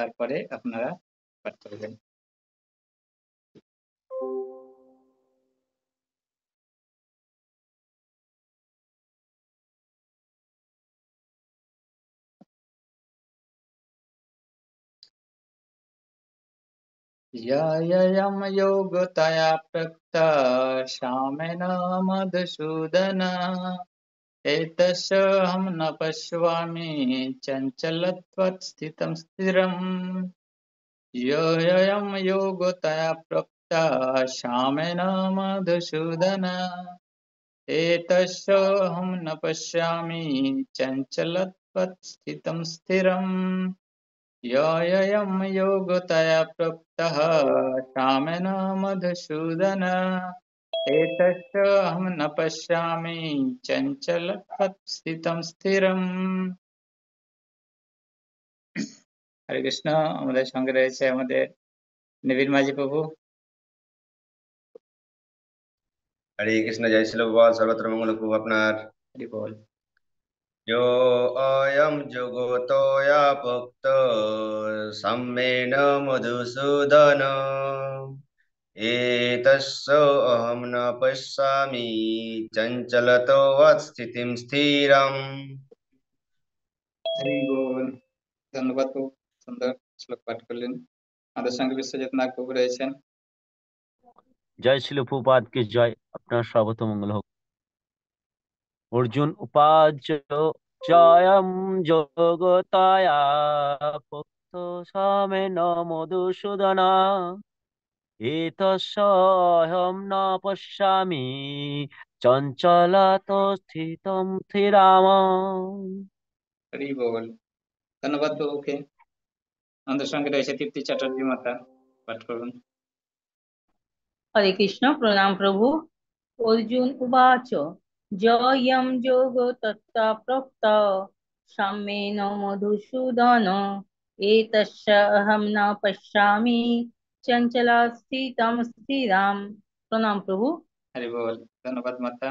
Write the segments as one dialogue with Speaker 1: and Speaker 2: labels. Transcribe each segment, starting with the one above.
Speaker 1: তারপরে আপনারা পাঠ করবেন याययं योगतया
Speaker 2: प्रक्ता श्याम मधुसूदन एतहं न पश्यामि चञ्चलत्वत् स्थितं स्थिरम् य योगतया प्रोक्ता श्यामे न मधुसूदनः एतस्य अहं न पश्यामि चञ्चलत्वत् स्थितं स्थिरं य योगतया प्रोक्तः श्यामे न एतत् अहं न पश्यामि चञ्चल
Speaker 1: स्थितं स्थिरम् हरे कृष्ण महोदय शङ्कर महोदय नवीन माजी प्रभु हरे कृष्ण जय श्री भगवान सर्वत्र मंगल प्रभु अपना हरि
Speaker 2: बोल
Speaker 3: यो अयम जुगतो या भक्त
Speaker 2: सम्मेन मधुसूदन एतस्सोऽहं न पश्यामि चञ्चलतो वत्स्थितिं स्थिरम् ধন্যবাদ খুব
Speaker 1: সুন্দর শ্লোক পাঠ করলেন আমাদের সঙ্গে বিশ্বজিৎ নাগপুর রয়েছেন
Speaker 3: জয় শিল উপাদ কি জয় আপনার সর্বত মঙ্গল হোক অর্জুন উপাজ্য জয়ম জগতায়া ভক্ত সামে নম সহম ন পশ্যামি চঞ্চলতস্থিতম থিরাম
Speaker 2: হরি বল ধন্যবাদ আমাদের সঙ্গে রয়েছে তৃপ্তি চ্যাটার্জি মাতা পাঠ করুন
Speaker 4: হরে কৃষ্ণ প্রণাম প্রভু অর্জুন উবাচ জয়ম যোগ তত্তা প্রপ্ত সাম্যেন মধুসূদন এতস্য অহম ন পশ্যামি চঞ্চলা স্থিতম শ্রীরাম প্রণাম প্রভু
Speaker 2: হরি বল ধন্যবাদ মাতা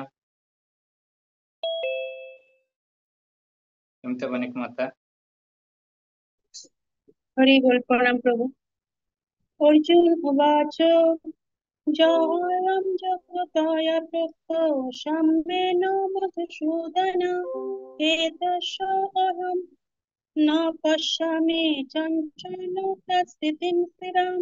Speaker 1: এমতে অনেক মাতা হরি বল প্রণাম প্রভু অর্জুন উবাচ জয়ম
Speaker 4: জগতায় প্রত্যশম মধুসূদন এদশ অহম न पश्यामि चञ्चलप्रस्थितिं শ্রীরাম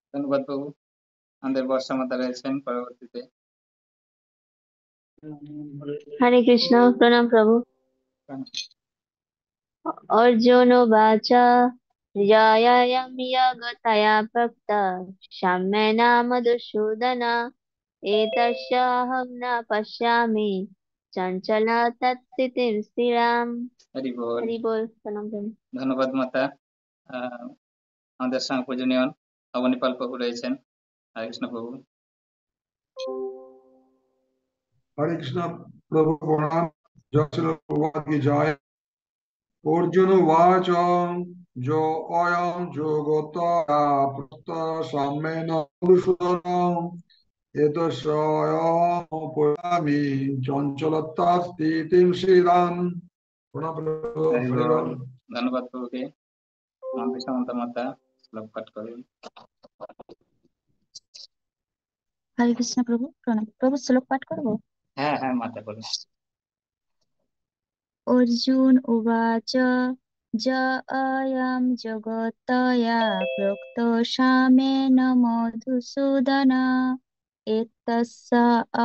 Speaker 2: धन्यवाद तो अंदर
Speaker 1: वर्षा माता रहছেন পরিবর্তিতে হরে কৃষ্ণ প্রণাম প্রভু
Speaker 4: অর্জুনো वाचा जयायाम यगतया भक्त क्षम्य नाम दुशুদনা etatya hamna pashyami chanchala tattirsiram
Speaker 2: Hari বোল হরি
Speaker 4: বোল প্রণাম জন
Speaker 2: ধন্যবাদ মাতা আদর্শ পূজনীয় অবনীপাল প্রভু রয়েছেন হরে
Speaker 1: কৃষ্ণ প্রভু হরে কৃষ্ণ প্রভু প্রণাম
Speaker 4: জয় অর্জুন উচ যো অয়ং যোগত সাম্যেন পুরুষোত্তম এতস্বয়মি চঞ্চলতা স্থিতিম শ্রীরাম
Speaker 2: ধন্যবাদ প্রভুকে মাতা শ্লোক পাঠ করেন
Speaker 4: হরে কৃষ্ণ প্রভু প্রণাম প্রভু শ্লোক পাঠ
Speaker 2: হ্যাঁ হ্যাঁ মাতা বলুন
Speaker 4: অর্জুন উবাচ জগতয়া প্রোক্ত মধুসূদন এতস্য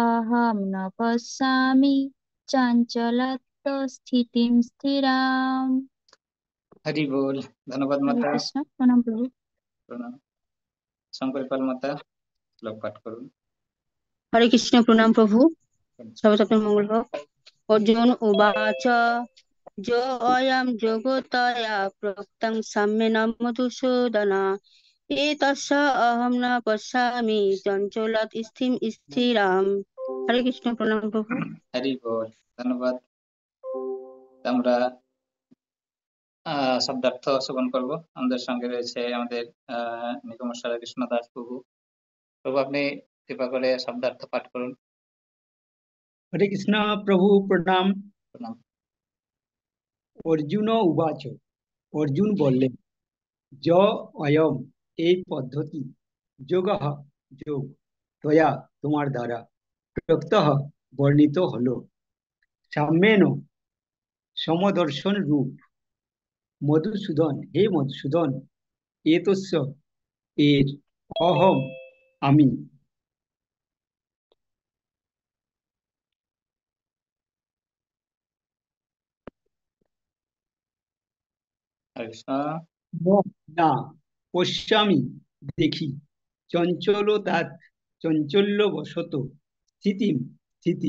Speaker 4: অহম ন পশ্যামি চঞ্চল স্থিতিম স্থিরাম
Speaker 2: হরি বল ধন্যবাদ মাতা কৃষ্ণ প্রণাম প্রভু প্রণাম শঙ্করীপাল মাতা শ্লোক পাঠ করুন
Speaker 4: হরে কৃষ্ণ প্রণাম প্রভু মঙ্গল হোক অর্জুন উবাচ যো অয়ম সাম্যে মধুসূদনা এতস্য অহম না পশ্যামি চঞ্চলাত স্থিম স্থিরাম হরে কৃষ্ণ প্রণাম প্রভু
Speaker 2: হরি বল ধন্যবাদ আমরা শব্দার্থ শ্রবণ
Speaker 1: করব আমাদের সঙ্গে রয়েছে আমাদের আহ কৃষ্ণ দাস প্রভু প্রভু আপনি
Speaker 2: কৃপা করে শব্দার্থ পাঠ করুন
Speaker 1: হরে কৃষ্ণ প্রভু প্রণাম প্রণাম অর্জুন উবাচ অর্জুন বললেন য অয়ম এই পদ্ধতি যোগ যোগ তয়া তোমার দ্বারা প্রক্ত বর্ণিত হল সাম্যেন সমদর্শন রূপ মধুসূদন হে মধুসূদন এ তো এর অহম আমি আচ্ছা। পশ্যামি দেখি চঞ্চল তাত চঞ্চল্য বসত স্থিতিম স্থিতি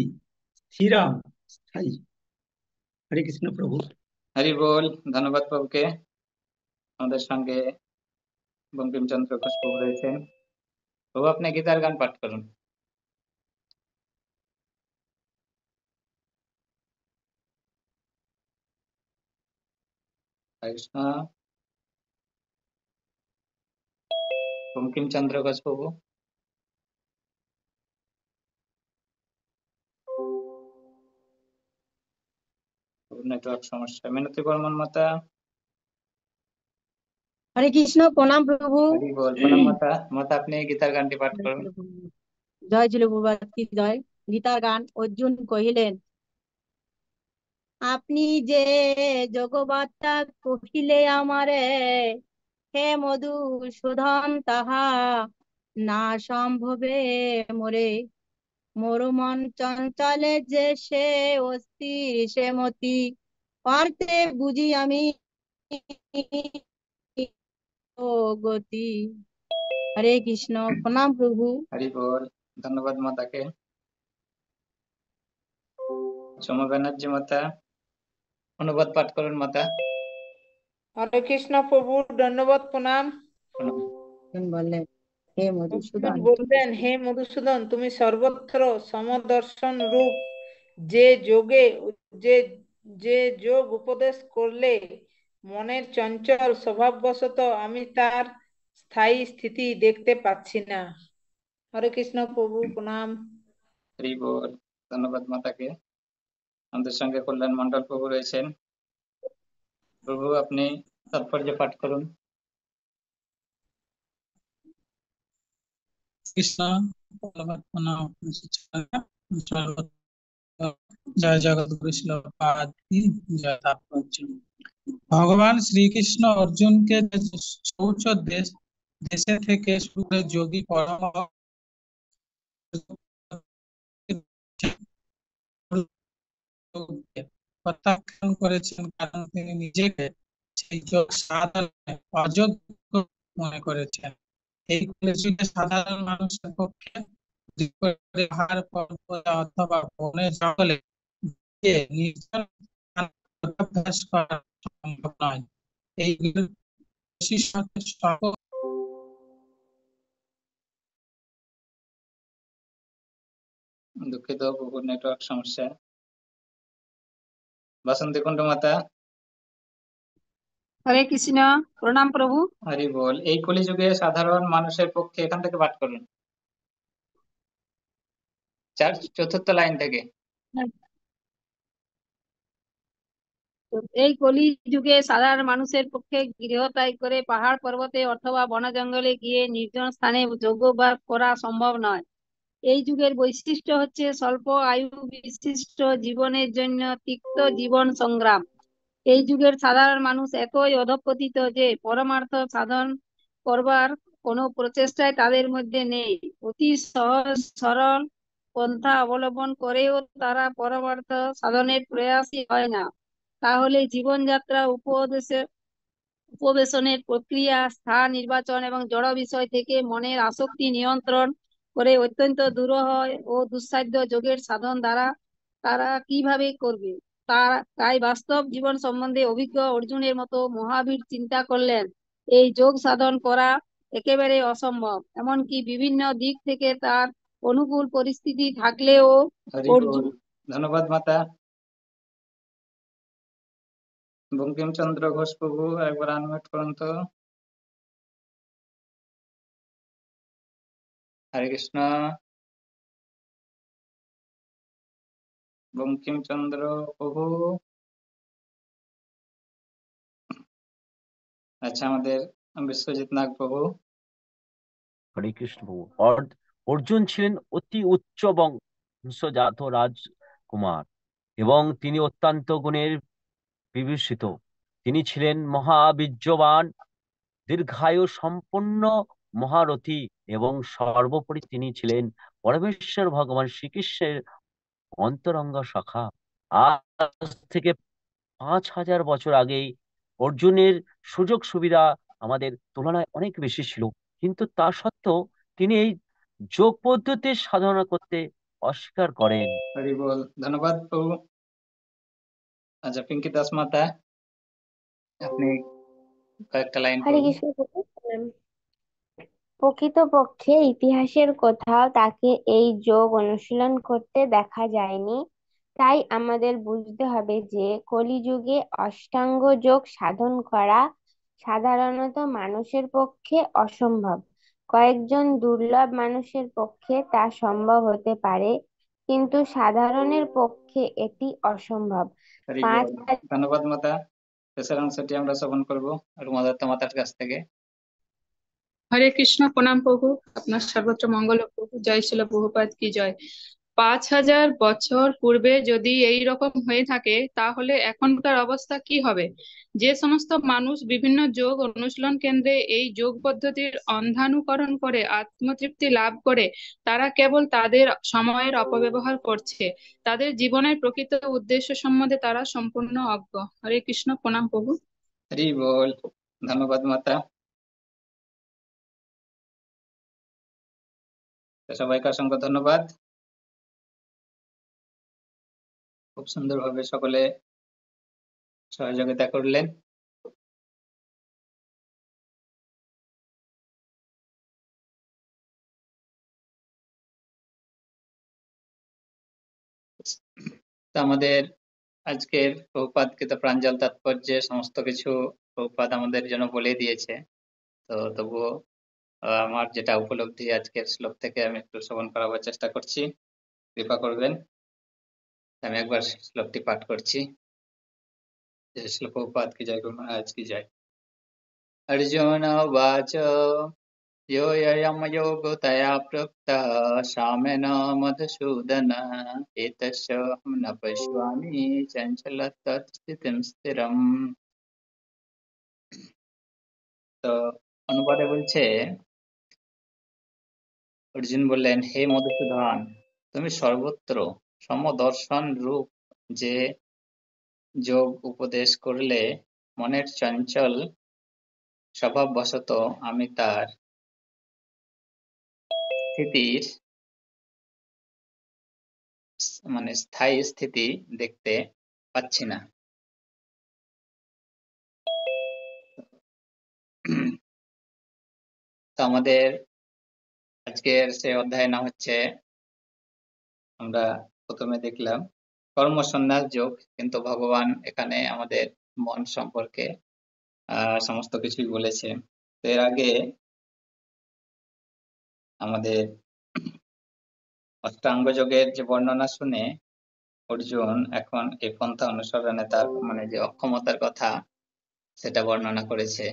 Speaker 1: স্থিরাম স্থায়ী হরে কৃষ্ণ প্রভু
Speaker 2: हरि बोल धन्यवाद प्रभु के संगे बंकिमचंद्र खुशबू रहे प्रभु अपने गीतार गान पाठ कर करूं
Speaker 1: चंद्र बंकिमचंद्र खुशबू
Speaker 2: নেটওয়ার্ক সমস্যা মিনতি বর্মন মাতা
Speaker 4: হরে কৃষ্ণ প্রণাম প্রভু
Speaker 2: মাতা আপনি গীতার গানটি পাঠ করুন
Speaker 4: জয় জয় গীতার গান অর্জুন কহিলেন আপনি যে যোগবার্তা কহিলে আমারে হে মধু সুধন তাহা না সম্ভবে মোরে মরু মন চঞ্চলে যে সে অস্থির সে মতি पार्ते बुझी हरे कृष्ण प्रणाम प्रभु
Speaker 2: हरि बोल धन्यवाद माता के बनर्जी माता अनुवाद पाठ करो माता
Speaker 4: हरे कृष्ण प्रभु धन्यवाद प्रणाम हे मधुसूदन हे मधुसूदन तुम्हें सर्वत्र समदर्शन रूप जे जोगे जे যে যোগ উপদেশ করলে মনের চঞ্চল স্বভাববশত আমি তার স্থায়ী স্থিতি দেখতে পাচ্ছি না হরে কৃষ্ণ প্রভু প্রণাম
Speaker 2: ধন্যবাদ মাতাকে আমাদের সঙ্গে কল্যাণ মন্ডল প্রভু রয়েছেন প্রভু আপনি তাৎপর্য পাঠ করুন
Speaker 1: কৃষ্ণ জয় জগৎ কৃষ্ণ ভগবান শ্রীকৃষ্ণ অর্জুনকে শৌচ দেশ দেশে থেকে শুরু যোগী পরম প্রত্যাখ্যান করেছেন কারণ তিনি নিজেকে সেই যোগ সাধারণ অযোগ্য মনে করেছেন এই সাধারণ মানুষের পক্ষে হার অথবা বনে জঙ্গলে নির্জন অভ্যাস করা সম্ভব নয় এই সকল দুঃখিত গুগল নেটওয়ার্ক সমস্যা বাসন্তী কুণ্ড মাতা
Speaker 4: হরে কৃষ্ণ প্রণাম প্রভু
Speaker 2: হরি বল এই কলিযুগে সাধারণ মানুষের পক্ষে এখান থেকে পাঠ করুন চার চতুর্থ লাইন থেকে
Speaker 4: হ্যাঁ। এই কলি যুগে সাধারণ মানুষের পক্ষে গৃহত্যাগ করে পাহাড় পর্বতে অথবা বন জঙ্গলে গিয়ে নির্জন স্থানে যোগ্য বা করা সম্ভব নয় এই যুগের বৈশিষ্ট্য হচ্ছে স্বল্প আয়ু বিশিষ্ট জীবনের জন্য তিক্ত জীবন সংগ্রাম এই যুগের সাধারণ মানুষ এতই অধপতিত যে পরমার্থ সাধন করবার কোনো প্রচেষ্টায় তাদের মধ্যে নেই অতি সহজ সরল পন্থা অবলম্বন করেও তারা পরমার্থ সাধনের প্রয়াসই হয় না তাহলে জীবনযাত্রা উপদেশের উপবেশনের প্রক্রিয়া স্থান নির্বাচন এবং জড় বিষয় থেকে মনের আসক্তি নিয়ন্ত্রণ করে অত্যন্ত দুরহ ও দুঃসাধ্য যোগের সাধন দ্বারা তারা কিভাবে করবে তার তাই বাস্তব জীবন সম্বন্ধে অভিজ্ঞ অর্জুনের মতো মহাবীর চিন্তা করলেন এই যোগ সাধন করা একেবারে অসম্ভব এমনকি বিভিন্ন দিক থেকে তার অনুকূল পরিস্থিতি থাকলেও
Speaker 2: ধন্যবাদ মাতা
Speaker 1: বঙ্কিমচন্দ্র ঘোষ প্রভু একবার আনমিট করুন তো হরে কৃষ্ণ বঙ্কিমচন্দ্র প্রভু আচ্ছা আমাদের বিশ্বজিৎ নাগ প্রভু
Speaker 3: হরে কৃষ্ণ প্রভু অর্জুন ছিলেন অতি উচ্চ বংশজাত রাজকুমার এবং তিনি অত্যন্ত গুণের বিভূষিত তিনি ছিলেন মহাবীর্যবান দীর্ঘায়ু সম্পন্ন মহারথী এবং সর্বোপরি তিনি ছিলেন পরমেশ্বর ভগবান শ্রীকৃষ্ণের অন্তরঙ্গ শাখা আজ থেকে পাঁচ হাজার বছর আগে অর্জুনের সুযোগ সুবিধা আমাদের তুলনায় অনেক বেশি ছিল কিন্তু তা সত্ত্বেও তিনি এই যোগ পদ্ধতি সাধনা করতে অস্বীকার করেন ধন্যবাদ
Speaker 2: আচ্ছা পিঙ্কি দাস মাতা আপনি কয়েকটা লাইন
Speaker 4: প্রকৃতপক্ষে ইতিহাসের কোথাও তাকে এই যোগ অনুশীলন করতে দেখা যায়নি তাই আমাদের বুঝতে হবে যে কলিযুগে অষ্টাঙ্গ যোগ সাধন করা সাধারণত মানুষের পক্ষে অসম্ভব কয়েকজন দুর্লভ মানুষের পক্ষে তা সম্ভব হতে পারে কিন্তু সাধারণের পক্ষে এটি অসম্ভব
Speaker 2: ধন্যবাদ মাতা শেষের অংশটি আমরা শ্রবণ করবো রুমাদত্ত মাতার কাছ থেকে
Speaker 4: হরে কৃষ্ণ প্রণাম প্রভু
Speaker 2: আপনার সর্বোচ্চ মঙ্গল
Speaker 4: প্রভু জয় ছিল প্রভুপাত কি জয় পাঁচ হাজার বছর পূর্বে যদি এই রকম হয়ে থাকে তাহলে এখনকার অবস্থা কি হবে যে সমস্ত মানুষ বিভিন্ন যোগ অনুশীলন কেন্দ্রে এই যোগ পদ্ধতির অন্ধানুকরণ করে আত্মতৃপ্তি লাভ করে তারা কেবল তাদের সময়ের অপব্যবহার করছে তাদের জীবনের প্রকৃত উদ্দেশ্য সম্বন্ধে তারা সম্পূর্ণ অজ্ঞ হরে কৃষ্ণ প্রণাম প্রভু
Speaker 2: হরি বল ধন্যবাদ
Speaker 1: মাতা সবাইকে অসংখ্য ধন্যবাদ খুব সুন্দরভাবে সকলে সহযোগিতা করলেন আমাদের
Speaker 2: আজকের প্রভুপাত কৃত প্রাঞ্জল তাৎপর্যে সমস্ত কিছু প্রপাত আমাদের জন্য বলে দিয়েছে তো তবুও আমার যেটা উপলব্ধি আজকের শ্লোক থেকে আমি একটু
Speaker 1: শ্রবণ করাবার চেষ্টা করছি কৃপা করবেন আমি একবার শ্লোকটি পাঠ করছি শ্লোকপাত কি জয় মহারাজ কি যাই
Speaker 2: अर्जुन उवाच यो ययं योगतया प्रोक्तः सामेन मधुसूदन न पश्यामि
Speaker 1: বলছে অর্জুন বললেন হে মধুসূদন তুমি সর্বত্র সমদর্শন রূপ যে যোগ উপদেশ করলে মনের চঞ্চল স্বভাববশত আমি তার স্থিতির মানে স্থায়ী স্থিতি দেখতে পাচ্ছি না তো আমাদের আজকের সে অধ্যায়ের নাম হচ্ছে আমরা প্রথমে দেখলাম কর্মসন্ন্যাস যোগ কিন্তু ভগবান এখানে আমাদের মন সম্পর্কে সমস্ত কিছুই বলেছে এর আগে আমাদের
Speaker 2: অষ্টাঙ্গ যোগের যে বর্ণনা শুনে অর্জুন এখন এই পন্থা অনুসরণে তার মানে যে অক্ষমতার কথা সেটা বর্ণনা করেছে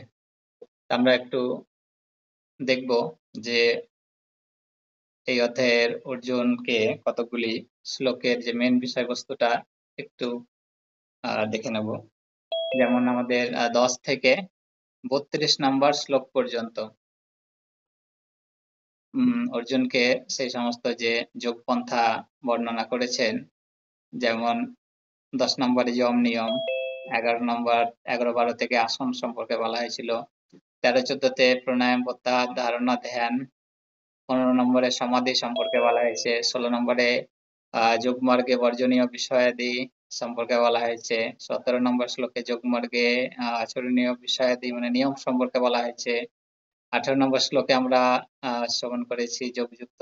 Speaker 1: আমরা একটু দেখব যে এই
Speaker 2: অধ্যায়ের অর্জুনকে কতগুলি শ্লোকের যে মেন বিষয়বস্তুটা একটু দেখে নেব যেমন আমাদের দশ থেকে বত্রিশ
Speaker 1: নম্বর শ্লোক পর্যন্ত অর্জুনকে সেই
Speaker 2: সমস্ত যে যোগপন্থা বর্ণনা করেছেন যেমন দশ নম্বরে যম নিয়ম এগারো নম্বর এগারো বারো থেকে আসন সম্পর্কে বলা হয়েছিল তেরো চোদ্দতে প্রণায়াম প্রত্যাহার ধারণা ধ্যান পনেরো নম্বরে সমাধি সম্পর্কে বলা হয়েছে ষোলো নম্বরে যোগমার্গে বর্জনীয় বিষয়াদি সম্পর্কে বলা হয়েছে সতেরো নম্বর শ্লোকে যোগমার্গে আচরণীয় বিষয়াদি মানে নিয়ম সম্পর্কে বলা হয়েছে আঠারো নম্বর শ্লোকে আমরা শ্রবণ করেছি যোগযুক্ত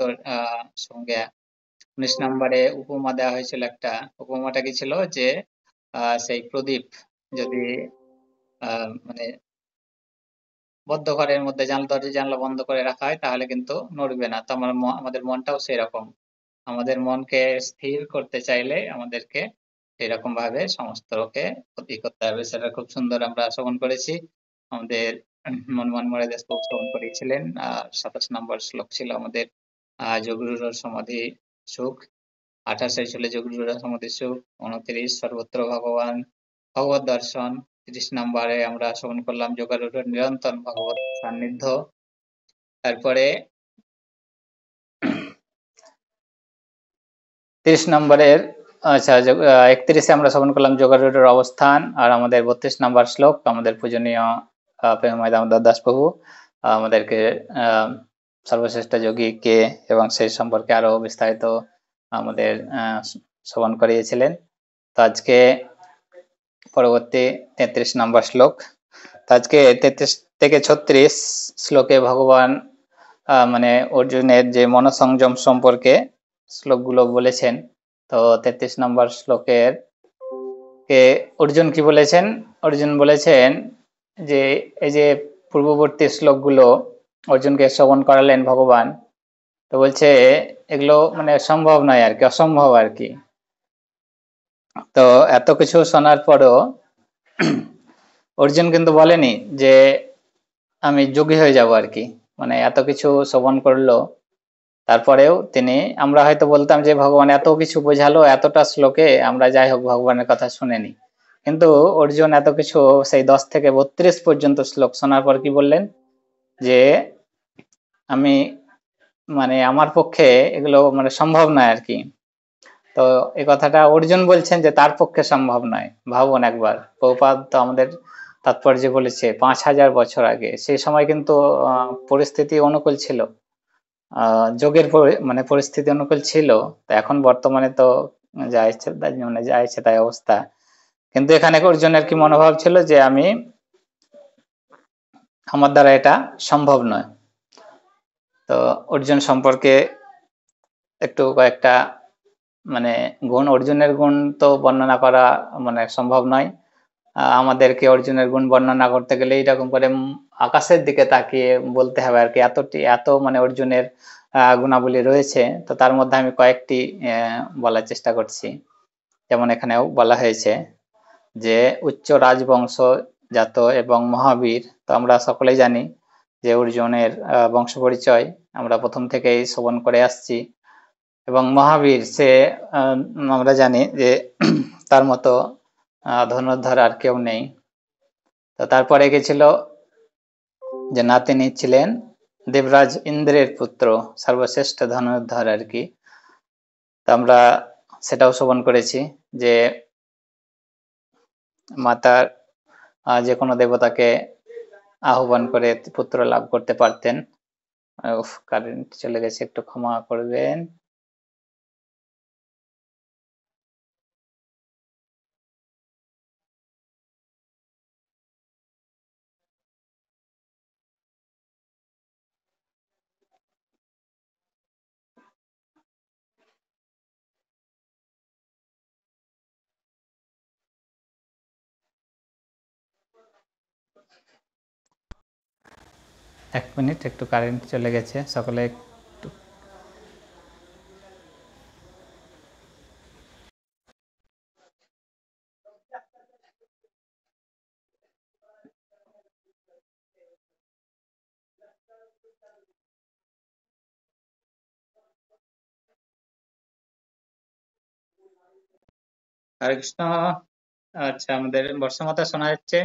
Speaker 2: সংজ্ঞা উনিশ নম্বরে উপমা দেওয়া হয়েছিল একটা উপমাটা কি ছিল যে সেই প্রদীপ যদি মানে বদ্ধ ঘরের মধ্যে জানলা দরজা জানলা বন্ধ করে রাখা হয় তাহলে কিন্তু নড়বে না তো আমার আমাদের মনটাও সেরকম আমাদের মনকে স্থির করতে চাইলে আমাদেরকে এরকম ভাবে সমস্ত সমস্তকে ক্ষতি করতে হবে সেটা খুব সুন্দর আমরা শ্রবণ করেছি আমাদের মনমোহন মহারাজ শ্রবণ করেছিলেন আর সাতাশ নম্বর শ্লোক ছিল আমাদের যোগরুর সমাধি সুখ আঠাশে ছিল যোগরুর সমাধি সুখ উনত্রিশ সর্বত্র ভগবান ভগবত দর্শন তিরিশ নম্বরে আমরা শ্রবণ করলাম যোগারূঢ় নিরন্তর
Speaker 1: ভগবত সান্নিধ্য তারপরে
Speaker 2: তিরিশ নম্বরের আচ্ছা একত্রিশে আমরা শ্রবণ করলাম যোগারূঢ়ের অবস্থান আর আমাদের বত্রিশ নম্বর শ্লোক আমাদের পূজনীয় প্রেমময় দামোদর দাসবাবু আমাদেরকে সর্বশ্রেষ্ঠ যোগী কে এবং সেই সম্পর্কে আরো বিস্তারিত আমাদের শ্রবণ করিয়েছিলেন তো আজকে পরবর্তী তেত্রিশ নম্বর শ্লোক আজকে তেত্রিশ থেকে ছত্রিশ শ্লোকে ভগবান মানে অর্জুনের যে মনসংযম সম্পর্কে শ্লোকগুলো বলেছেন তো তেত্রিশ নম্বর শ্লোকের কে অর্জুন কি বলেছেন অর্জুন বলেছেন যে এই যে পূর্ববর্তী শ্লোকগুলো অর্জুনকে শ্রবণ করালেন ভগবান তো বলছে এগুলো মানে সম্ভব নয় আর কি অসম্ভব আর কি তো এত কিছু শোনার পরেও অর্জুন কিন্তু বলেনি যে আমি যোগী হয়ে যাব আর কি মানে এত কিছু শোভন করলো তারপরেও তিনি আমরা হয়তো বলতাম যে ভগবান এত কিছু বোঝালো এতটা শ্লোকে আমরা যাই হোক ভগবানের কথা শুনেনি কিন্তু অর্জুন এত কিছু সেই দশ থেকে বত্রিশ পর্যন্ত শ্লোক শোনার পর কি বললেন যে আমি মানে আমার পক্ষে এগুলো মানে সম্ভব নয় আর কি তো এই কথাটা অর্জুন বলছেন যে তার পক্ষে সম্ভব নয় ভাবুন একবার প্রপাত তো আমাদের তাৎপর্য বলেছে পাঁচ হাজার বছর আগে সেই সময় কিন্তু পরিস্থিতি অনুকূল ছিল যোগের মানে পরিস্থিতি অনুকূল ছিল এখন বর্তমানে তো যা ইচ্ছে মানে যা ইচ্ছে তাই অবস্থা কিন্তু এখানে অর্জুনের কি মনোভাব ছিল যে আমি আমার দ্বারা এটা সম্ভব নয় তো অর্জুন সম্পর্কে একটু কয়েকটা মানে গুণ অর্জুনের গুণ তো বর্ণনা করা মানে সম্ভব নয় আমাদেরকে অর্জুনের গুণ বর্ণনা করতে গেলে এরকম করে আকাশের দিকে তাকিয়ে বলতে হবে আর কি এতটি এত মানে অর্জুনের গুণাবলী রয়েছে তো তার মধ্যে আমি কয়েকটি বলার চেষ্টা করছি যেমন এখানেও বলা হয়েছে যে উচ্চ রাজবংশ জাত এবং মহাবীর তো আমরা সকলেই জানি যে অর্জুনের বংশ পরিচয় আমরা প্রথম থেকেই শ্রবণ করে আসছি এবং মহাবীর সে আমরা জানি যে তার মতো ধনুর্ধর আর কেউ নেই তো তারপরে গেছিল যে না তিনি ছিলেন দেবরাজ ইন্দ্রের পুত্র সর্বশ্রেষ্ঠ ধনুর্ধর আর কি তো আমরা সেটাও শোভন করেছি যে মাতার যে কোনো দেবতাকে আহ্বান করে পুত্র লাভ করতে পারতেন কারেন্ট চলে গেছে একটু ক্ষমা করবেন এক মিনিট একটু কারেন্ট চলে গেছে সকলে একটু
Speaker 1: হরে কৃষ্ণ আচ্ছা আমাদের বর্ষমাতা শোনা যাচ্ছে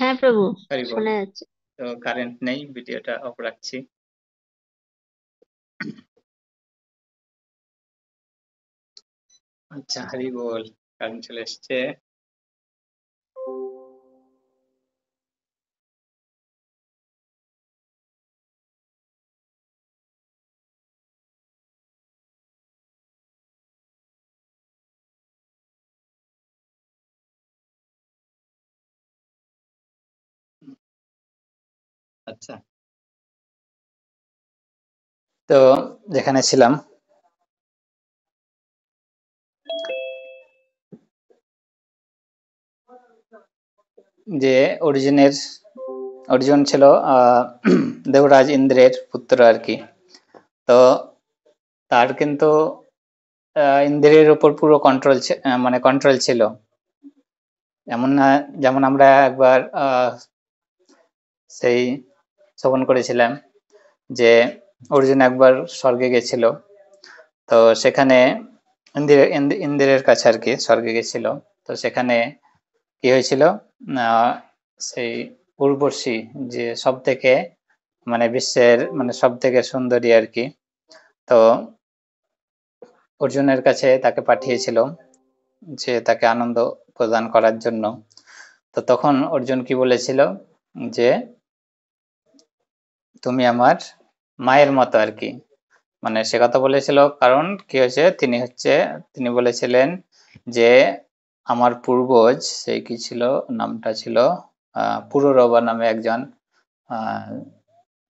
Speaker 1: হ্যাঁ প্রভু হরি বল। শোনা যাচ্ছে তো কারেন্ট নেই ভিডিওটা অফ রাখছি আচ্ছা হরি বল কারেন্ট চলে এসছে আচ্ছা তো যেখানে ছিলাম
Speaker 2: যে অর্জুনের অর্জুন ছিল দেবরাজ ইন্দ্রের পুত্র আর কি তো তার কিন্তু ইন্দ্রের উপর পুরো কন্ট্রোল মানে কন্ট্রোল ছিল এমন না যেমন আমরা একবার সেই শ্রবণ করেছিলাম যে অর্জুন একবার স্বর্গে গেছিল তো সেখানে ইন্দির ইন্দিরের কাছে আর কি স্বর্গে গেছিল তো সেখানে কি হয়েছিল সেই উর্বশী যে সব থেকে মানে বিশ্বের মানে সব থেকে সুন্দরী আর কি তো অর্জুনের কাছে তাকে পাঠিয়েছিল যে তাকে আনন্দ প্রদান করার জন্য তো তখন অর্জুন কি বলেছিল যে তুমি আমার মায়ের মতো আর কি মানে সে কথা বলেছিল কারণ কি হয়েছে তিনি হচ্ছে তিনি বলেছিলেন যে আমার পূর্বজ সেই কি ছিল নামটা ছিল পুরোরবা নামে একজন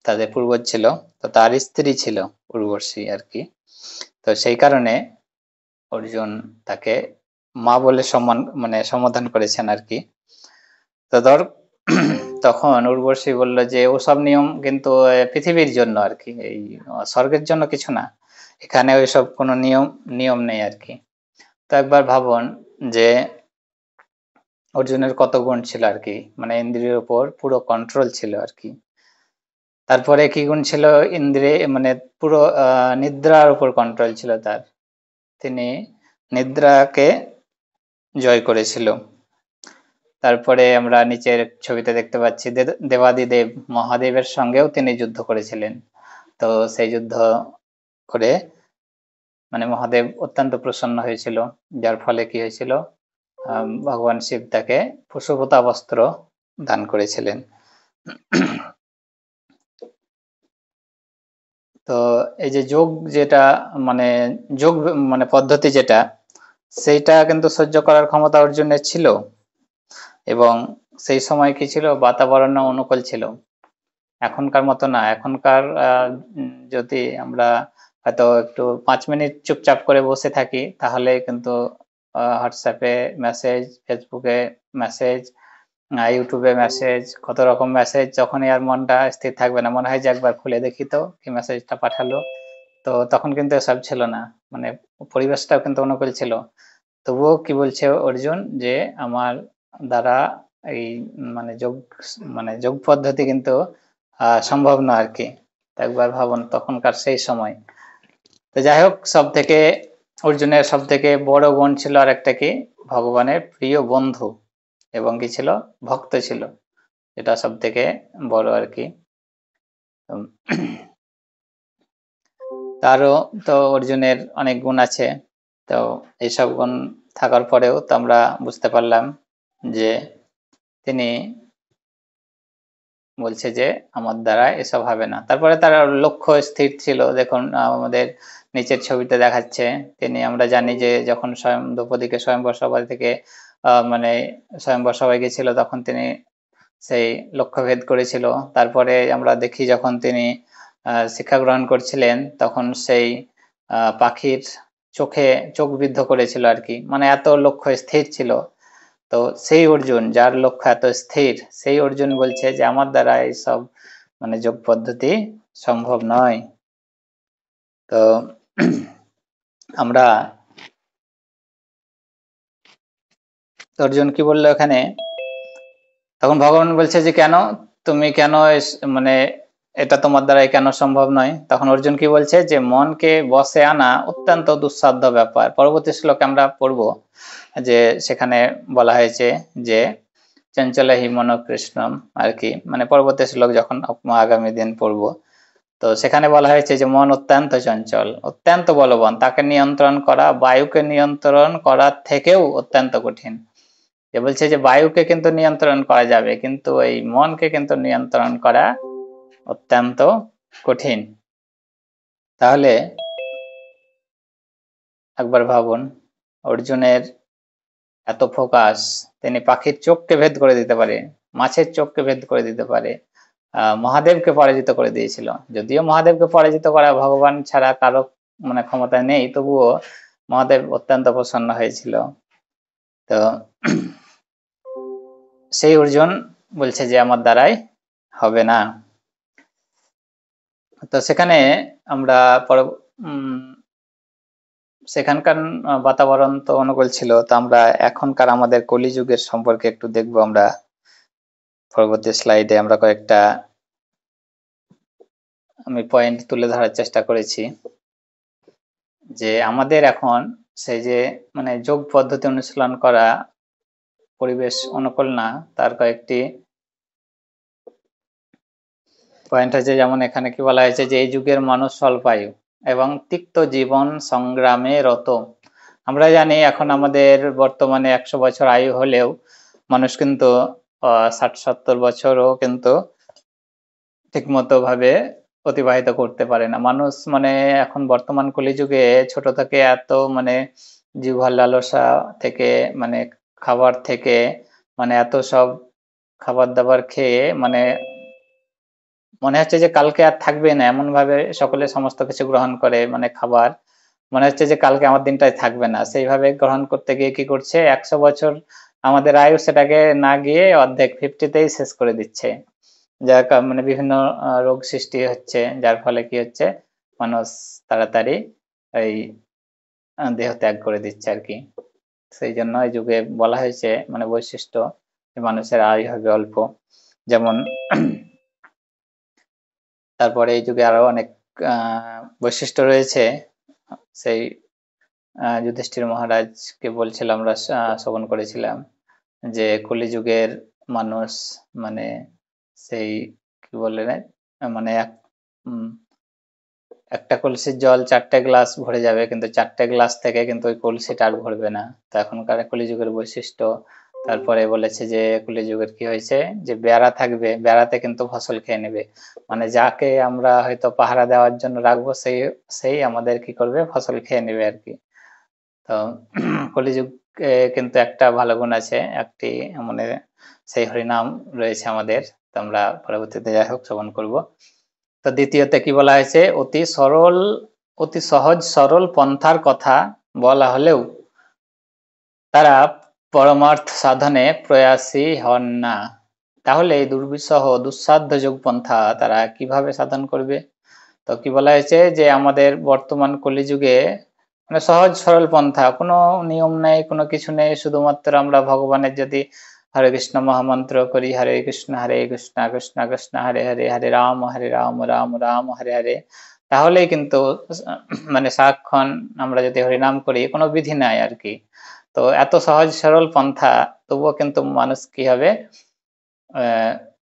Speaker 2: তাদের পূর্বজ ছিল তো তার স্ত্রী ছিল উর্বশী আর কি তো সেই কারণে অর্জুন তাকে মা বলে সম্মান মানে সমাধান করেছেন আর কি তো ধর তখন উর্বশী বলল যে ওসব নিয়ম কিন্তু পৃথিবীর জন্য আর কি এই স্বর্গের জন্য কিছু না এখানে ওইসব কোনো নিয়ম নিয়ম নেই আর কি তো একবার ভাবুন যে অর্জুনের কত গুণ ছিল আর কি মানে ইন্দ্রিয়ের উপর পুরো কন্ট্রোল ছিল আর কি তারপরে কি গুণ ছিল ইন্দ্রিয় মানে পুরো নিদ্রার উপর কন্ট্রোল ছিল তার তিনি নিদ্রাকে জয় করেছিল তারপরে আমরা নিচের ছবিতে দেখতে পাচ্ছি দেবাদিদেব মহাদেবের সঙ্গেও তিনি যুদ্ধ করেছিলেন তো সেই যুদ্ধ করে মানে মহাদেব অত্যন্ত প্রসন্ন হয়েছিল যার ফলে কি হয়েছিল ভগবান শিব তাকে পশুভূতা বস্ত্র দান করেছিলেন তো এই যে যোগ যেটা মানে যোগ মানে পদ্ধতি যেটা সেইটা কিন্তু সহ্য করার ক্ষমতা অর্জনের ছিল এবং সেই সময় কি ছিল বাতাবরণ অনুকূল ছিল এখনকার মতো না এখনকার যদি আমরা হয়তো একটু পাঁচ মিনিট চুপচাপ করে বসে থাকি তাহলে কিন্তু হোয়াটসঅ্যাপে মেসেজ ফেসবুকে মেসেজ ইউটিউবে মেসেজ কত রকম মেসেজ যখনই আর মনটা স্থির থাকবে না মনে হয় যে একবার খুলে দেখি তো কি মেসেজটা পাঠালো তো তখন কিন্তু এসব ছিল না মানে পরিবেশটাও কিন্তু অনুকূল ছিল তবুও কি বলছে অর্জুন যে আমার দ্বারা এই মানে যোগ মানে যোগ পদ্ধতি কিন্তু সম্ভব না আর কি একবার ভাবুন তখনকার সেই সময় তো যাই হোক সব থেকে অর্জুনের সব থেকে বড় বোন ছিল আর একটা কি ভগবানের প্রিয় বন্ধু এবং কি ছিল ভক্ত ছিল এটা সব থেকে বড় আর কি তারও তো অর্জুনের অনেক গুণ আছে তো এইসব গুণ থাকার পরেও তো আমরা বুঝতে পারলাম যে তিনি বলছে যে আমার দ্বারা এসব হবে না তারপরে তার লক্ষ্য স্থির ছিল দেখুন আমাদের নিচের ছবিতে দেখাচ্ছে তিনি আমরা জানি যে যখন স্বয়ং দ্রৌপদীকে স্বয়ংবর সভা থেকে মানে স্বয়ংবর সভায় গেছিল তখন তিনি সেই লক্ষ্যভেদ করেছিল তারপরে আমরা দেখি যখন তিনি শিক্ষা গ্রহণ করছিলেন তখন সেই পাখির চোখে চোখ বিদ্ধ করেছিল আর কি মানে এত লক্ষ্য স্থির ছিল তো সেই অর্জুন যার লক্ষ্য এত স্থির সেই অর্জুন বলছে যে আমার দ্বারা এইসব মানে যোগ পদ্ধতি সম্ভব নয় তো আমরা অর্জুন কি বললো এখানে তখন ভগবান বলছে যে কেন তুমি কেন মানে এটা তোমার দ্বারা কেন সম্ভব নয় তখন অর্জুন কি বলছে যে মনকে বসে আনা অত্যন্ত দুঃসাধ্য ব্যাপার পরবর্তী শ্লোকে আমরা পড়ব যে সেখানে বলা হয়েছে যে চঞ্চল হিমন কৃষ্ণম আর কি মানে পরবর্তী শ্লোক যখন আগামী দিন পড়ব তো সেখানে বলা হয়েছে যে মন অত্যন্ত চঞ্চল অত্যন্ত বলবান তাকে নিয়ন্ত্রণ করা বায়ুকে নিয়ন্ত্রণ করার থেকেও অত্যন্ত কঠিন যে বলছে যে বায়ুকে কিন্তু নিয়ন্ত্রণ করা যাবে কিন্তু এই মনকে কিন্তু নিয়ন্ত্রণ করা অত্যন্ত কঠিন তাহলে একবার ভাবুন অর্জুনের এত ফোকাস তিনি পাখির চোখকে ভেদ করে দিতে পারে মাছের চোখকে ভেদ করে দিতে পারে মহাদেবকে পরাজিত করে দিয়েছিল যদিও মহাদেবকে পরাজিত করা ভগবান ছাড়া কারো মানে ক্ষমতা নেই তবুও মহাদেব অত্যন্ত প্রসন্ন হয়েছিল তো সেই অর্জুন বলছে যে আমার দ্বারাই হবে না তো সেখানে আমরা সেখানকার বাতাবরণ তো অনুকূল ছিল তো আমরা এখনকার আমাদের কলিযুগের সম্পর্কে একটু দেখব আমরা পরবর্তী স্লাইডে আমরা কয়েকটা আমি পয়েন্ট তুলে ধরার চেষ্টা করেছি যে আমাদের এখন সেই যে মানে যোগ পদ্ধতি অনুশীলন করা পরিবেশ অনুকূল না তার কয়েকটি পয়েন্ট হচ্ছে যেমন এখানে কি বলা হয়েছে যে এই যুগের মানুষ স্বল্পায়ু এবং তিক্ত জীবন সংগ্রামে রত আমরা জানি এখন আমাদের বর্তমানে একশো বছর আয়ু হলেও মানুষ কিন্তু ষাট সত্তর বছরও কিন্তু ঠিকমতো ভাবে অতিবাহিত করতে পারে না মানুষ মানে এখন বর্তমান কলিযুগে ছোট থেকে এত মানে জিহ্বার লালসা থেকে মানে খাবার থেকে মানে এত সব খাবার দাবার খেয়ে মানে মনে হচ্ছে যে কালকে আর থাকবে না এমন ভাবে সকলে সমস্ত কিছু গ্রহণ করে মানে খাবার মনে হচ্ছে যে কালকে আমার দিনটাই থাকবে না সেইভাবে গ্রহণ করতে গিয়ে কি করছে একশো বছর আমাদের আয়ু সেটাকে না গিয়ে অর্ধেক ফিফটিতেই শেষ করে দিচ্ছে যার মানে বিভিন্ন রোগ সৃষ্টি হচ্ছে যার ফলে কি হচ্ছে মানুষ তাড়াতাড়ি এই দেহ ত্যাগ করে দিচ্ছে আর কি সেই জন্য এই যুগে বলা হয়েছে মানে বৈশিষ্ট্য মানুষের আয় হবে অল্প যেমন তারপরে এই যুগে আরো অনেক বৈশিষ্ট্য রয়েছে সেই যুধিষ্ঠির মহারাজকে বলছিলাম আমরা শ্রবণ করেছিলাম যে কলি যুগের মানুষ মানে সেই কি বলে মানে এক একটা কলসির জল চারটে গ্লাস ভরে যাবে কিন্তু চারটে গ্লাস থেকে কিন্তু ওই কলসিটা আর ভরবে না তো এখনকার কলিযুগের বৈশিষ্ট্য তারপরে বলেছে যে কুলি যুগের কি হয়েছে যে বেড়া থাকবে বেড়াতে কিন্তু ফসল খেয়ে নেবে মানে যাকে আমরা হয়তো পাহারা দেওয়ার জন্য রাখবো সেই সেই আমাদের কি করবে ফসল খেয়ে নেবে আর কি তো কলিযুগ কিন্তু একটা ভালো গুণ আছে একটি মানে সেই হরিনাম রয়েছে আমাদের তো আমরা পরবর্তীতে যাই হোক শ্রবণ করব তো দ্বিতীয়তে কি বলা হয়েছে অতি সরল অতি সহজ সরল পন্থার কথা বলা হলেও তারা পরমার্থ সাধনে প্রয়াসী হন না তাহলে এই দুর্বিষহ দুঃসাধ্য যোগ পন্থা তারা কিভাবে সাধন করবে তো কি বলা হয়েছে যে আমাদের বর্তমান কলিযুগে মানে সহজ সরল পন্থা কোনো নিয়ম নেই কোনো কিছু নেই শুধুমাত্র আমরা ভগবানের যদি হরে কৃষ্ণ মহামন্ত্র করি হরে কৃষ্ণ হরে কৃষ্ণ কৃষ্ণ কৃষ্ণ হরে হরে হরে রাম হরে রাম রাম রাম হরে হরে তাহলেই কিন্তু মানে সারাক্ষণ আমরা যদি হরিনাম করি কোনো বিধি নাই আর কি তো এত সহজ সরল পন্থা তবুও কিন্তু মানুষ কি হবে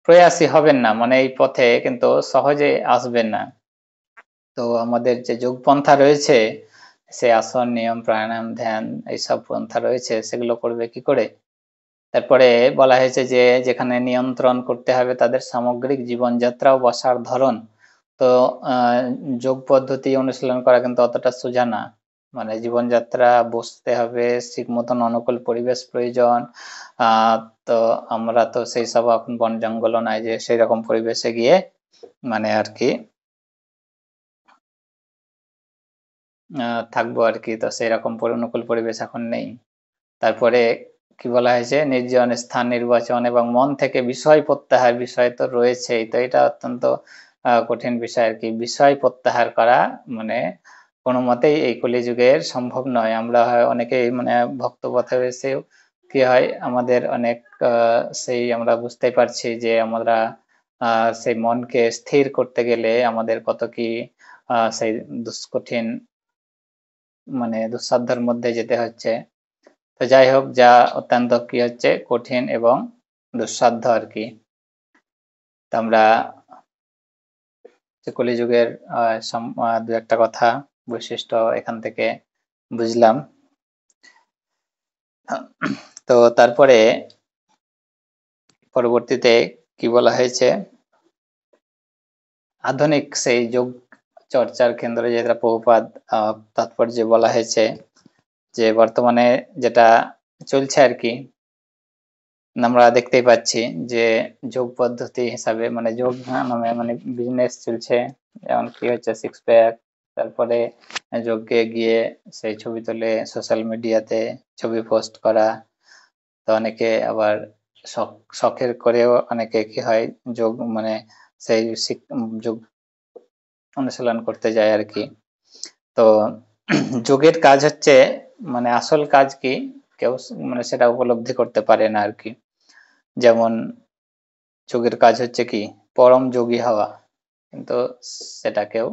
Speaker 2: প্রয়াসী হবেন না মানে এই পথে কিন্তু সহজে আসবেন না তো আমাদের যে যোগ পন্থা রয়েছে সে আসন নিয়ম প্রাণায়াম ধ্যান এইসব পন্থা রয়েছে সেগুলো করবে কি করে তারপরে বলা হয়েছে যে যেখানে নিয়ন্ত্রণ করতে হবে তাদের সামগ্রিক জীবনযাত্রা ও বসার ধরন তো যোগ পদ্ধতি অনুশীলন করা কিন্তু অতটা সোজা না মানে জীবনযাত্রা বুঝতে হবে ঠিক মতন অনুকূল পরিবেশ প্রয়োজন তো আমরা তো সেই সব এখন বন জঙ্গল নাই যে সেই রকম পরিবেশে গিয়ে মানে আর কি থাকবো আর কি তো সেই রকম অনুকূল পরিবেশ এখন নেই তারপরে কি বলা হয়েছে নির্জন স্থান নির্বাচন এবং মন থেকে বিষয় প্রত্যাহার বিষয় তো রয়েছেই তো এটা অত্যন্ত কঠিন বিষয় আর কি বিষয় প্রত্যাহার করা মানে কোনো মতেই এই কলিযুগের সম্ভব নয় আমরা অনেকে মানে ভক্ত পথে এসেও কি হয় আমাদের অনেক সেই আমরা বুঝতে পারছি যে আমরা সেই মনকে স্থির করতে গেলে আমাদের কত কি সেই দুষ্কঠিন মানে দুঃসাধ্যের মধ্যে যেতে হচ্ছে তো যাই হোক যা অত্যন্ত কি হচ্ছে কঠিন এবং দুঃসাধ্য আর কি আমরা কলিযুগের দু একটা কথা বৈশিষ্ট্য এখান থেকে বুঝলাম তো তারপরে পরবর্তীতে কি বলা হয়েছে আধুনিক সেই যোগ চর্চার কেন্দ্র যেটা প্রভুপাত তাৎপর্য বলা হয়েছে যে বর্তমানে যেটা চলছে আর কি আমরা দেখতেই পাচ্ছি যে যোগ পদ্ধতি হিসাবে মানে যোগ নামে মানে বিজনেস চলছে যেমন কি হচ্ছে সিক্স প্যাক তারপরে যজ্ঞে গিয়ে সেই ছবি তুলে সোশ্যাল মিডিয়াতে ছবি পোস্ট করা তো অনেকে আবার শখ শখের করেও অনেকে কি হয় যোগ মানে সেই যোগ অনুশীলন করতে যায় আর কি তো যোগের কাজ হচ্ছে মানে আসল কাজ কি কেউ মানে সেটা উপলব্ধি করতে পারে না আর কি যেমন যোগের কাজ হচ্ছে কি পরম যোগী হওয়া কিন্তু সেটা কেউ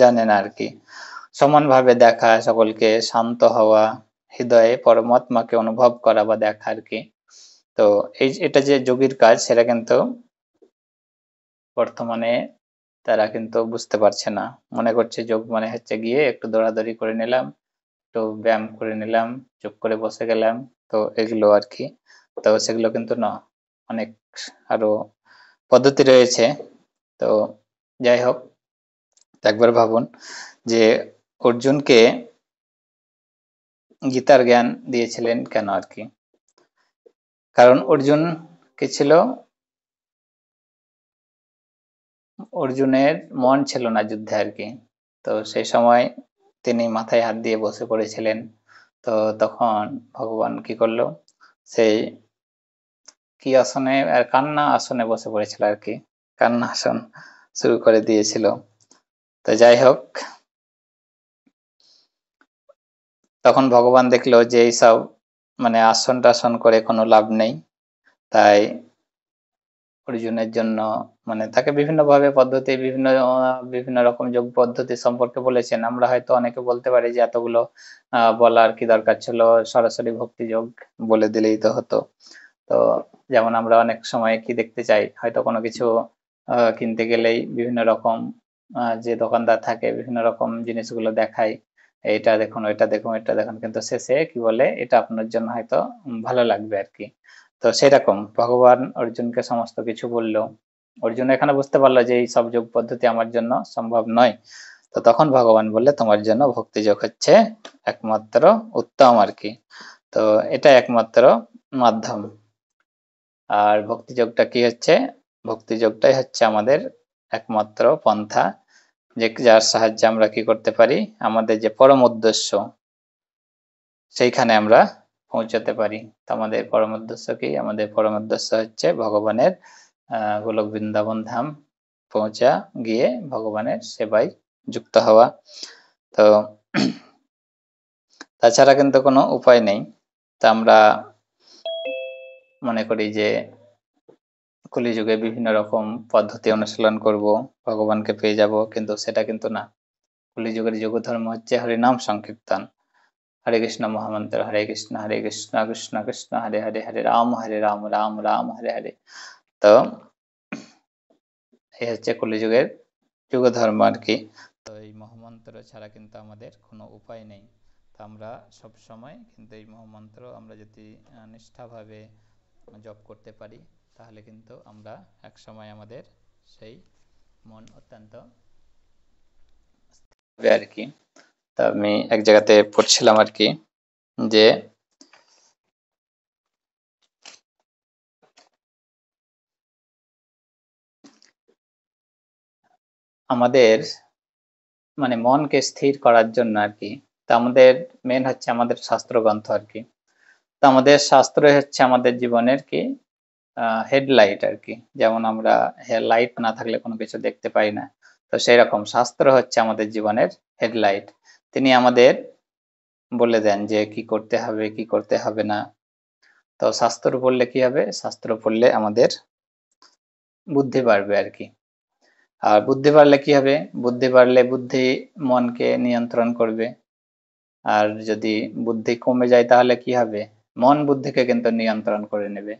Speaker 2: জানেন আর কি সমানভাবে দেখা সকলকে শান্ত হওয়া হৃদয়ে পরমাত্মাকে অনুভব করা বা দেখা আর কি তো এই এটা যে যোগীর কাজ সেটা কিন্তু বর্তমানে তারা কিন্তু বুঝতে পারছে না মনে করছে যোগ মানে হচ্ছে গিয়ে একটু দৌড়াদৌড়ি করে নিলাম একটু ব্যায়াম করে নিলাম চুপ করে বসে গেলাম তো এগুলো আর কি তো সেগুলো কিন্তু না অনেক আরো পদ্ধতি রয়েছে তো যাই হোক একবার ভাবুন যে অর্জুনকে গীতার জ্ঞান দিয়েছিলেন কেন আর কি কারণ অর্জুন কে ছিল অর্জুনের মন ছিল না যুদ্ধে আর কি তো সেই সময় তিনি মাথায় হাত দিয়ে বসে পড়েছিলেন তো তখন ভগবান কি করলো সেই কি আসনে আর কান্না আসনে বসে পড়েছিল আর কি কান্না আসন শুরু করে দিয়েছিল তো যাই হোক তখন ভগবান দেখলো যে এইসব মানে আসন টাসন করে কোনো লাভ নেই তাই অর্জুনের জন্য মানে তাকে বিভিন্নভাবে পদ্ধতি বিভিন্ন বিভিন্ন রকম যোগ পদ্ধতি সম্পর্কে বলেছেন আমরা হয়তো অনেকে বলতে পারি যে এতগুলো বলার কি দরকার ছিল সরাসরি ভক্তি যোগ বলে দিলেই তো হতো তো যেমন আমরা অনেক সময় কি দেখতে চাই হয়তো কোনো কিছু কিনতে গেলেই বিভিন্ন রকম যে দোকানদার থাকে বিভিন্ন রকম জিনিসগুলো দেখায় এটা দেখুন ওইটা দেখুন এটা দেখুন কিন্তু শেষে কি বলে এটা আপনার জন্য হয়তো ভালো লাগবে আর কি তো সেরকম ভগবান অর্জুনকে সমস্ত কিছু বললো অর্জুন এখানে বুঝতে পারলো যে এই সব যোগ পদ্ধতি আমার জন্য সম্ভব নয় তো তখন ভগবান বললে তোমার জন্য ভক্তি যোগ হচ্ছে একমাত্র উত্তম আর কি তো এটা একমাত্র মাধ্যম আর ভক্তিযোগটা কি হচ্ছে ভক্তিযোগটাই হচ্ছে আমাদের একমাত্র পন্থা যে যার সাহায্যে আমরা কি করতে পারি আমাদের যে পরম উদ্দেশ্য সেইখানে আমরা পৌঁছাতে পারি তো আমাদের পরম উদ্দেশ্য কি আমাদের পরম উদ্দেশ্য হচ্ছে ভগবানের গোলক বৃন্দাবন ধাম পৌঁছা গিয়ে ভগবানের সেবায় যুক্ত হওয়া তো তাছাড়া কিন্তু কোনো উপায় নেই তা আমরা মনে করি যে কলিযুগে বিভিন্ন রকম পদ্ধতি অনুশীলন করব ভগবানকে পেয়ে যাব কিন্তু সেটা কিন্তু না কলিযুগের যুগ ধর্ম হচ্ছে হরিনাম সংকীর্তন হরে কৃষ্ণ মহামন্ত্র হরে কৃষ্ণ হরে কৃষ্ণ কৃষ্ণ কৃষ্ণ হরে হরে হরে রাম হরে রাম রাম রাম হরে হরে তো এই হচ্ছে কলিযুগের যুগ ধর্ম আর কি তো এই মহামন্ত্র ছাড়া কিন্তু আমাদের কোনো উপায় নেই তো আমরা সব সময় কিন্তু এই মহামন্ত্র আমরা যদি নিষ্ঠাভাবে জপ করতে পারি তাহলে কিন্তু আমরা এক সময় আমাদের সেই মন অত্যন্ত আর কি তা আমি এক জায়গাতে পড়ছিলাম আর কি যে আমাদের মানে মনকে স্থির করার জন্য আর কি তা আমাদের মেন হচ্ছে আমাদের শাস্ত্র গ্রন্থ আর কি তা আমাদের শাস্ত্রই হচ্ছে আমাদের জীবনের কি হেডলাইট আর কি যেমন আমরা লাইট না থাকলে কোনো কিছু দেখতে পাই না তো সেই রকম শাস্ত্র হচ্ছে আমাদের জীবনের হেডলাইট তিনি আমাদের বলে দেন যে কি করতে হবে কি করতে হবে না তো শাস্ত্র পড়লে কি হবে শাস্ত্র পড়লে আমাদের বুদ্ধি বাড়বে আর কি আর বুদ্ধি বাড়লে কি হবে বুদ্ধি বাড়লে বুদ্ধি মনকে নিয়ন্ত্রণ করবে আর যদি বুদ্ধি কমে যায় তাহলে কি হবে মন বুদ্ধিকে কিন্তু নিয়ন্ত্রণ করে নেবে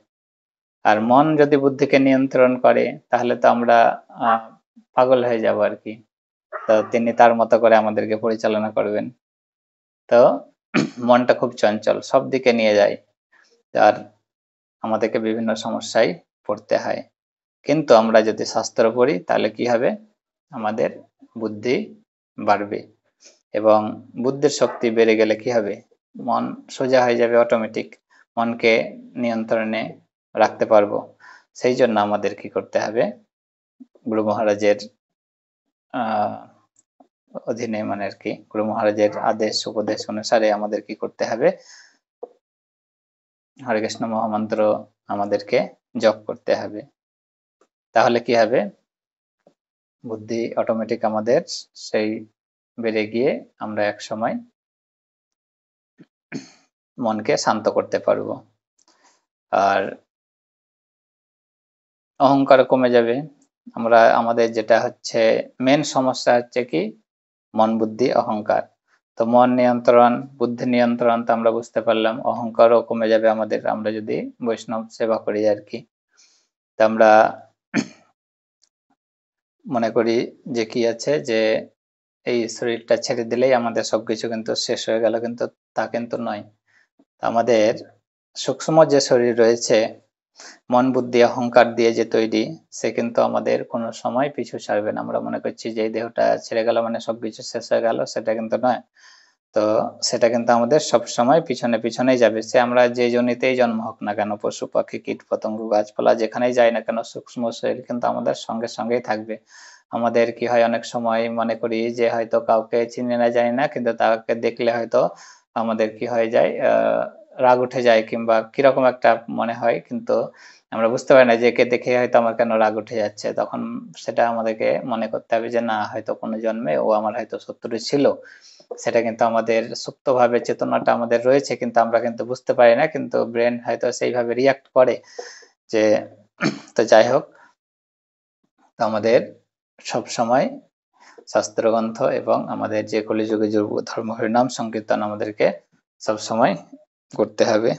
Speaker 2: আর মন যদি বুদ্ধিকে নিয়ন্ত্রণ করে তাহলে তো আমরা পাগল হয়ে যাব আর কি তো তিনি তার মতো করে আমাদেরকে পরিচালনা করবেন তো মনটা খুব চঞ্চল সব দিকে নিয়ে যায় আর আমাদেরকে বিভিন্ন সমস্যায় পড়তে হয় কিন্তু আমরা যদি শাস্ত্র পড়ি তাহলে কি হবে আমাদের বুদ্ধি বাড়বে এবং বুদ্ধির শক্তি বেড়ে গেলে কি হবে মন সোজা হয়ে যাবে অটোমেটিক মনকে নিয়ন্ত্রণে রাখতে পারবো সেই জন্য আমাদের কি করতে হবে গুরু মহারাজের অধীনে মানে আর কি গুরু মহারাজের আদেশ উপদেশ অনুসারে আমাদের কি করতে হবে হরে কৃষ্ণ মহামন্ত্র আমাদেরকে জপ করতে হবে তাহলে কি হবে বুদ্ধি অটোমেটিক আমাদের সেই বেড়ে গিয়ে আমরা এক সময় মনকে শান্ত করতে পারবো আর অহংকার কমে যাবে আমরা আমাদের যেটা হচ্ছে মেন সমস্যা হচ্ছে কি মন বুদ্ধি অহংকার তো মন নিয়ন্ত্রণ বুদ্ধি নিয়ন্ত্রণ তো আমরা বুঝতে পারলাম অহংকারও কমে যাবে আমাদের আমরা যদি বৈষ্ণব সেবা করি আর কি তো আমরা মনে করি যে কি আছে যে এই শরীরটা ছেড়ে দিলেই আমাদের সবকিছু কিন্তু শেষ হয়ে গেল কিন্তু তা কিন্তু নয় আমাদের সূক্ষ্ম যে শরীর রয়েছে মন বুদ্ধি অহংকার দিয়ে যে তৈরি সে কিন্তু আমাদের কোনো সময় পিছু ছাড়বে না আমরা মনে করছি যে এই দেহটা ছেড়ে গেল মানে সবকিছু শেষ হয়ে গেল সেটা কিন্তু নয় তো সেটা কিন্তু আমাদের সব সময় পিছনে পিছনেই যাবে সে আমরা যে জনিতেই জন্ম হোক না কেন পশু পাখি কীট পতঙ্গ গাছপালা যেখানেই যাই না কেন সূক্ষ্ম শরীর কিন্তু আমাদের সঙ্গে সঙ্গেই থাকবে আমাদের কি হয় অনেক সময় মনে করি যে হয়তো কাউকে চিনে না জানি না কিন্তু তাকে দেখলে হয়তো আমাদের কি হয়ে যায় আহ রাগ উঠে যায় কিংবা কিরকম একটা মনে হয় কিন্তু আমরা বুঝতে পারি না যে একে দেখে হয়তো আমার কেন রাগ উঠে যাচ্ছে তখন সেটা আমাদেরকে মনে করতে হবে যে না হয়তো কোনো জন্মে ও আমার হয়তো শত্রু ছিল সেটা কিন্তু আমাদের সুপ্তভাবে চেতনাটা আমাদের রয়েছে কিন্তু আমরা কিন্তু বুঝতে পারি না কিন্তু ব্রেন হয়তো সেইভাবে রিয়াক্ট করে যে তো যাই হোক তো আমাদের সব সময় শাস্ত্রগ্রন্থ এবং আমাদের যে কলিযুগে ধর্ম হরিনাম সংকীর্তন আমাদেরকে সব সময় করতে হবে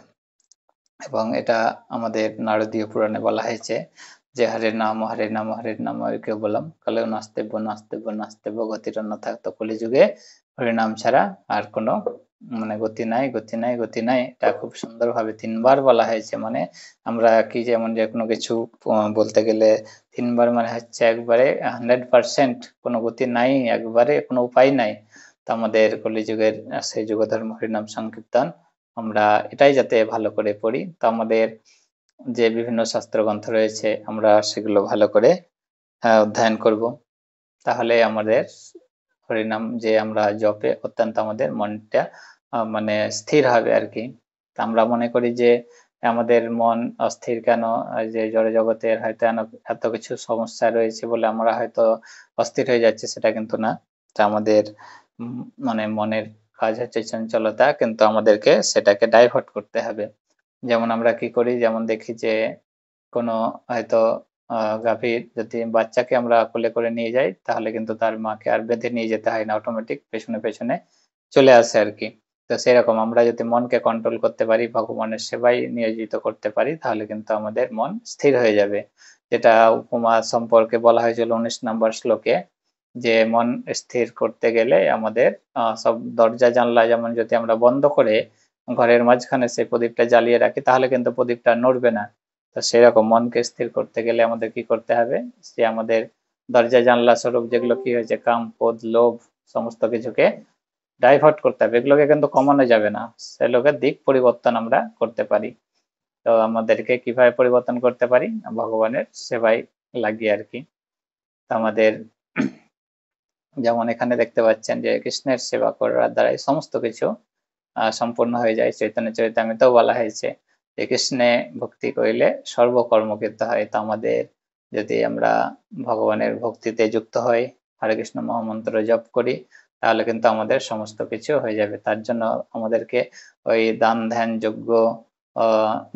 Speaker 2: এবং এটা আমাদের নারদীয় পুরাণে বলা হয়েছে যে হরে নাম হরে নাম হরে নাম কেউ বললাম কালেও নাস্তেব্য নাস্তেব্য নাস্তেব্য গতির না থাকতো কলিযুগে হরে নাম ছাড়া আর কোনো মানে গতি নাই গতি নাই গতি নাই এটা খুব সুন্দরভাবে তিনবার বলা হয়েছে মানে আমরা কি যেমন যে কোনো কিছু বলতে গেলে তিনবার মানে হচ্ছে একবারে হান্ড্রেড পার্সেন্ট কোনো গতি নাই একবারে কোনো উপায় নাই তো আমাদের কলিযুগের সেই যুগধর্ম হরিনাম সংকীর্তন আমরা এটাই যাতে ভালো করে পড়ি তো আমাদের যে বিভিন্ন শাস্ত্রগ্রন্থ রয়েছে আমরা সেগুলো ভালো করে অধ্যয়ন করব তাহলে আমাদের হরিনাম যে আমরা জপে অত্যন্ত আমাদের মনটা মানে স্থির হবে আর কি আমরা মনে করি যে আমাদের মন অস্থির কেন যে জড় জগতের হয়তো এত কিছু সমস্যা রয়েছে বলে আমরা হয়তো অস্থির হয়ে যাচ্ছে সেটা কিন্তু না তা আমাদের মানে মনের কাজ হচ্ছে চঞ্চলতা কিন্তু আমাদেরকে সেটাকে ডাইভার্ট করতে হবে যেমন আমরা কি করি যেমন দেখি যে কোনো হয়তো গাভীর যদি বাচ্চাকে আমরা কোলে করে নিয়ে যাই তাহলে কিন্তু তার মাকে আর বেঁধে নিয়ে যেতে হয় না অটোমেটিক পেছনে পেছনে চলে আসে আর কি তো সেরকম আমরা যদি মনকে কন্ট্রোল করতে পারি ভগবানের সেবায় নিয়োজিত করতে পারি তাহলে কিন্তু আমাদের মন স্থির হয়ে যাবে যেটা উপমা সম্পর্কে বলা হয়েছিল উনিশ নম্বর শ্লোকে যে মন স্থির করতে গেলে আমাদের সব দরজা জানলা যেমন যদি আমরা বন্ধ করে ঘরের মাঝখানে সেই প্রদীপটা জ্বালিয়ে রাখি তাহলে কিন্তু প্রদীপটা নড়বে না তো সেরকম মনকে স্থির করতে গেলে আমাদের কি করতে হবে যে আমাদের দরজা জানলা স্বরূপ যেগুলো কি হয়েছে কাম পদ লোভ সমস্ত কিছুকে ডাইভার্ট করতে হবে এগুলোকে কিন্তু কমানো যাবে না সেগুলোকে দিক পরিবর্তন আমরা করতে পারি তো আমাদেরকে কিভাবে পরিবর্তন করতে পারি ভগবানের সেবায় লাগিয়ে আর কি আমাদের যেমন এখানে দেখতে পাচ্ছেন যে কৃষ্ণের সেবা করার দ্বারা সমস্ত কিছু সম্পূর্ণ হয়ে যায় চৈতন্য তো বলা হয়েছে যে কৃষ্ণে ভক্তি করিলে সর্বকর্ম কৃত হয় তো আমাদের যদি আমরা ভগবানের ভক্তিতে যুক্ত হই হরে কৃষ্ণ মহামন্ত্র জপ করি তাহলে কিন্তু আমাদের সমস্ত কিছু হয়ে যাবে তার জন্য আমাদেরকে ওই দান ধ্যান যজ্ঞ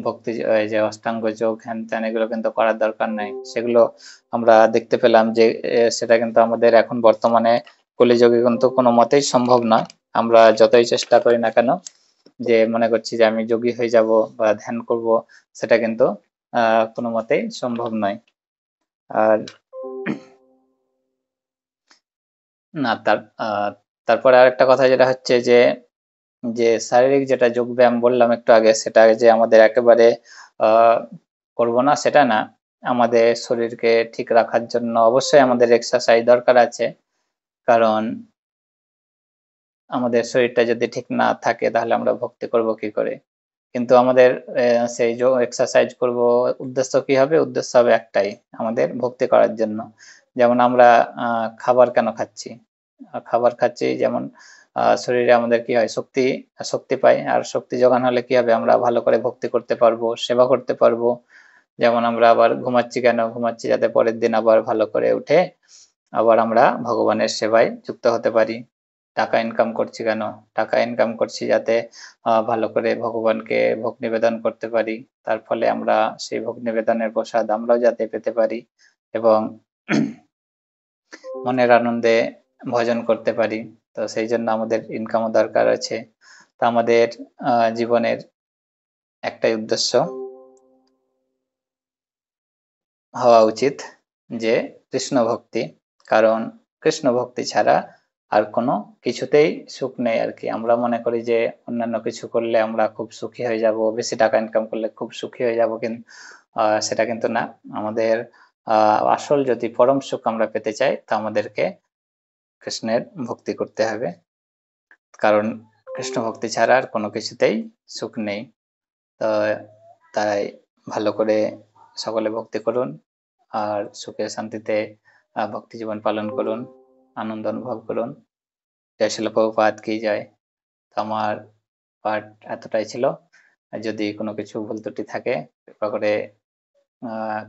Speaker 2: ভক্তি যে অষ্টাঙ্গ যোগ হ্যান ত্যান এগুলো কিন্তু করার দরকার নাই সেগুলো আমরা দেখতে পেলাম যে সেটা কিন্তু আমাদের এখন বর্তমানে কলিযোগে কিন্তু কোনো মতেই সম্ভব নয় আমরা যতই চেষ্টা করি না কেন যে মনে করছি যে আমি যোগী হয়ে যাব বা ধ্যান করব সেটা কিন্তু কোনো মতেই সম্ভব নয় আর না তার তারপরে আরেকটা কথা যেটা হচ্ছে যে যে শারীরিক যেটা যোগ ব্যায়াম বললাম একটু আগে সেটা যে আমাদের একেবারে করব না সেটা না আমাদের শরীরকে ঠিক রাখার জন্য অবশ্যই আমাদের এক্সারসাইজ দরকার আছে কারণ আমাদের শরীরটা যদি ঠিক না থাকে তাহলে আমরা ভক্তি করব কি করে কিন্তু আমাদের সেই যোগ এক্সারসাইজ করব উদ্দেশ্য কি হবে উদ্দেশ্য হবে একটাই আমাদের ভক্তি করার জন্য যেমন আমরা খাবার কেন খাচ্ছি খাবার খাচ্ছি যেমন শরীরে আমাদের কি হয় শক্তি শক্তি পাই আর শক্তি যোগান হলে কি হবে আমরা ভালো করে ভক্তি করতে পারবো সেবা করতে পারবো যেমন আমরা আবার ঘুমাচ্ছি কেন ঘুমাচ্ছি যাতে পরের দিন আবার ভালো করে উঠে আবার আমরা ভগবানের সেবায় যুক্ত হতে পারি টাকা ইনকাম করছি কেন টাকা ইনকাম করছি যাতে ভালো করে ভগবানকে ভোগ নিবেদন করতে পারি তার ফলে আমরা সেই ভোগ নিবেদনের প্রসাদ আমরাও যাতে পেতে পারি এবং মনের আনন্দে ভজন করতে পারি তো সেই জন্য আমাদের ইনকামও দরকার আছে তা আমাদের জীবনের একটাই উদ্দেশ্য হওয়া উচিত যে কৃষ্ণ ভক্তি কারণ কৃষ্ণ ভক্তি ছাড়া আর কোনো কিছুতেই সুখ নেই আর কি আমরা মনে করি যে অন্যান্য কিছু করলে আমরা খুব সুখী হয়ে যাব বেশি টাকা ইনকাম করলে খুব সুখী হয়ে যাব কিন্তু সেটা কিন্তু না আমাদের আসল যদি পরম সুখ আমরা পেতে চাই তো আমাদেরকে কৃষ্ণের ভক্তি করতে হবে কারণ কৃষ্ণ ভক্তি ছাড়া আর কোনো কিছুতেই সুখ নেই তো তাই ভালো করে সকলে ভক্তি করুন আর সুখে শান্তিতে ভক্তি জীবন পালন করুন আনন্দ অনুভব করুন যাই শিল প্রভুপাত কি যায় তো আমার পাঠ এতটাই ছিল যদি কোনো কিছু ভুল ত্রুটি থাকে কৃপা করে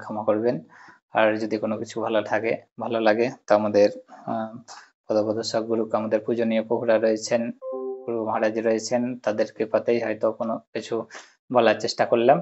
Speaker 2: ক্ষমা করবেন আর যদি কোনো কিছু ভালো থাকে ভালো লাগে তো আমাদের পদপ্রদর্শক গুরু আমাদের পূজনীয় প্রভুরা রয়েছেন গুরু মহারাজ রয়েছেন তাদের কৃপাতেই হয়তো কোনো কিছু
Speaker 1: বলার চেষ্টা করলাম